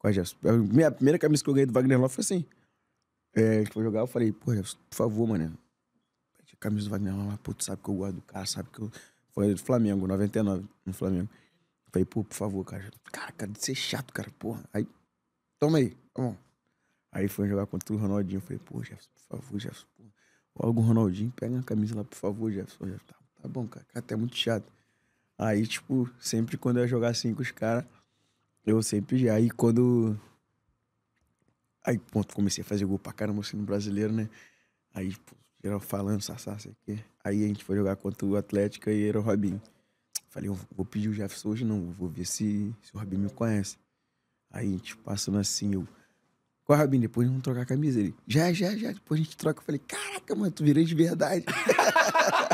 com a A minha primeira camisa que eu ganhei do Wagner Love foi assim. É, gente foi jogar, eu falei, pô, Jefferson, por favor, mano. Camisa do Wagner Love, pô, tu sabe que eu gosto do cara, sabe que eu. Foi do Flamengo, 99, no Flamengo. Eu falei, pô, por favor, cara. Cara, cara, de ser chato, cara, porra. Aí, toma aí, tá bom. Aí foi jogar contra o Ronaldinho. Eu falei, pô, Jefferson, por favor, Jefferson, pô. Logo o Ronaldinho, pega uma camisa lá, por favor, Jefferson. Jefferson tá, tá bom, cara, cara, tá muito chato. Aí, tipo, sempre quando eu ia jogar assim com os caras. Eu sempre. Aí quando. Aí, ponto, comecei a fazer gol pra caramba assim no brasileiro, né? Aí, pô, geral falando, Sassá, sei o quê. Aí a gente foi jogar contra o Atlético e era o Robinho. Falei, vou pedir o Jefferson hoje não, vou ver se, se o Robinho me conhece. Aí a gente passando assim, eu. Qual, é, robin Depois vamos trocar a camisa. Ele, já, já, já. Depois a gente troca. Eu falei, caraca, mano, tu virei de verdade.